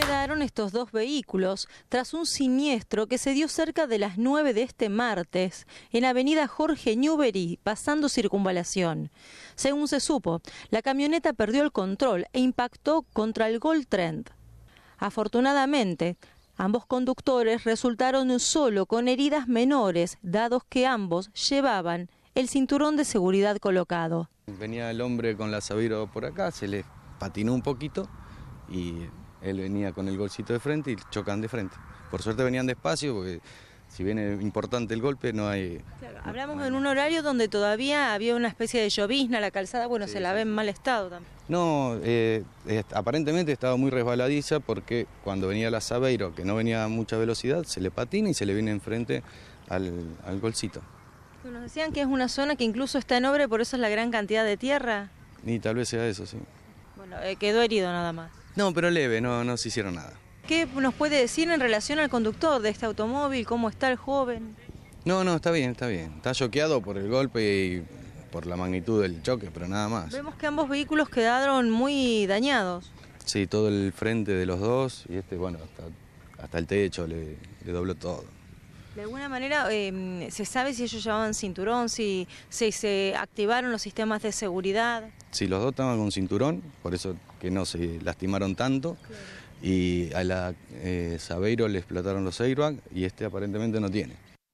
quedaron estos dos vehículos tras un siniestro que se dio cerca de las 9 de este martes en Avenida Jorge Newbery, pasando circunvalación. Según se supo, la camioneta perdió el control e impactó contra el Gold Trend. Afortunadamente, ambos conductores resultaron solo con heridas menores, dados que ambos llevaban el cinturón de seguridad colocado. Venía el hombre con la Saviro por acá, se le patinó un poquito y él venía con el golcito de frente y chocan de frente. Por suerte venían despacio porque si bien importante el golpe, no hay... hablamos en un horario donde todavía había una especie de llovizna, la calzada, bueno, se la ve en mal estado también. No, eh, aparentemente estaba muy resbaladiza porque cuando venía la Sabeiro, que no venía a mucha velocidad, se le patina y se le viene enfrente al, al golcito. Nos decían que es una zona que incluso está en obra por eso es la gran cantidad de tierra. Ni tal vez sea eso, sí. Bueno, eh, quedó herido nada más. No, pero leve, no, no se hicieron nada. ¿Qué nos puede decir en relación al conductor de este automóvil? ¿Cómo está el joven? No, no, está bien, está bien. Está choqueado por el golpe y por la magnitud del choque, pero nada más. Vemos que ambos vehículos quedaron muy dañados. Sí, todo el frente de los dos y este, bueno, hasta, el techo le dobló todo. De alguna manera, em, ¿se sabe si ellos llevaban cinturón, si, se activaron los sistemas de seguridad? Sí, los dos estaban con cinturón, por eso que no se lastimaron tanto. Y a la eh, Sabeiro le explotaron los airbags y este aparentemente no tiene.